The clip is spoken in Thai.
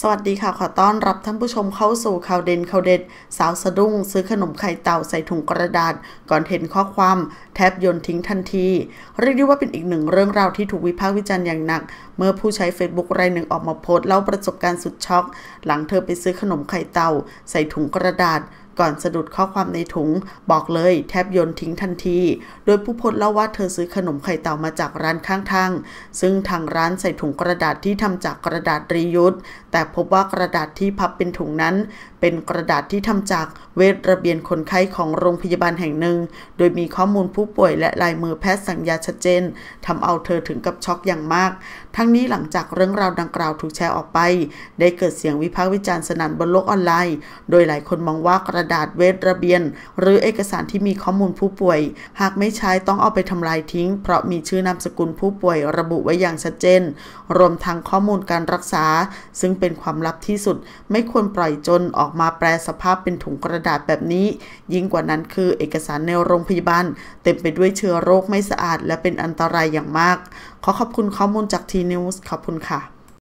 สวัสดีค่ะ ขอต้อนรับท่านผู้ชมเข้าสู่ข่าวเด่นข่าวเด็ด สาวสะดุ้ง ซื้อขนมไข่เต่า ใส่ถุงกระดาษ ก่อนเห็นข้อความ แทบโยนทิ้งทันที เรียกได้ว่าเป็นอีกหนึ่งเรื่องราวที่ถูกวิพากษ์วิจารณ์อย่างหนัก เมื่อผู้ใช้ Facebook รายหนึ่งออกมาโพสต์เล่าประสบการณ์สุดช็อกหลังเธอไปซื้อขนมไข่เต่า ใส่ถุงกระดาษก่อนสะดุดข้อความในถุงบอกเลย แทบโยนทิ้งทันที โดยผู้โพสต์เล่าว่าเธอซื้อขนมไข่เต่ามาจากร้านข้างทาง ซึ่งทางร้านใส่ถุงกระดาษที่ทำจากกระดาษรียุทธแต่พบว่ากระดาษที่พับเป็นถุงนั้นเป็นกระดาษที่ทำจากเวชระเบียนคนไข้ของโรงพยาบาลแห่งหนึ่ง โดยมีข้อมูลผู้ป่วยและลายมือแพทย์สั่งยาชัดเจนทำเอาเธอถึงกับช็อกอย่างมาก ทั้งนี้หลังจากเรื่องราวดังกล่าวถูกแชร์ออกไป ได้เกิดเสียงวิพากษ์วิจารณ์สนั่นบนโลกออนไลน์ โดยหลายคนมองว่ากระดาษเวทระเบียน หรือเอกสารที่มีข้อมูลผู้ป่วย หากไม่ใช้ ต้องเอาไปทำลายทิ้ง เพราะมีชื่อนามสกุลผู้ป่วยระบุไว้อย่างชัดเจน รวมทั้งข้อมูลการรักษา ซึ่งเป็นความลับที่สุด ไม่ควรปล่อยจนออกมาแปลสภาพเป็นถุงกระดาษแบบนี้ ยิ่งกว่านั้นคือ เอกสารในโรงพยาบาลเต็มไปด้วยเชื้อโรคไม่สะอาดและเป็นอันตรายอย่างมากขอขอบคุณข้อมูลจากทีนิวส์ขอบคุณค่ะ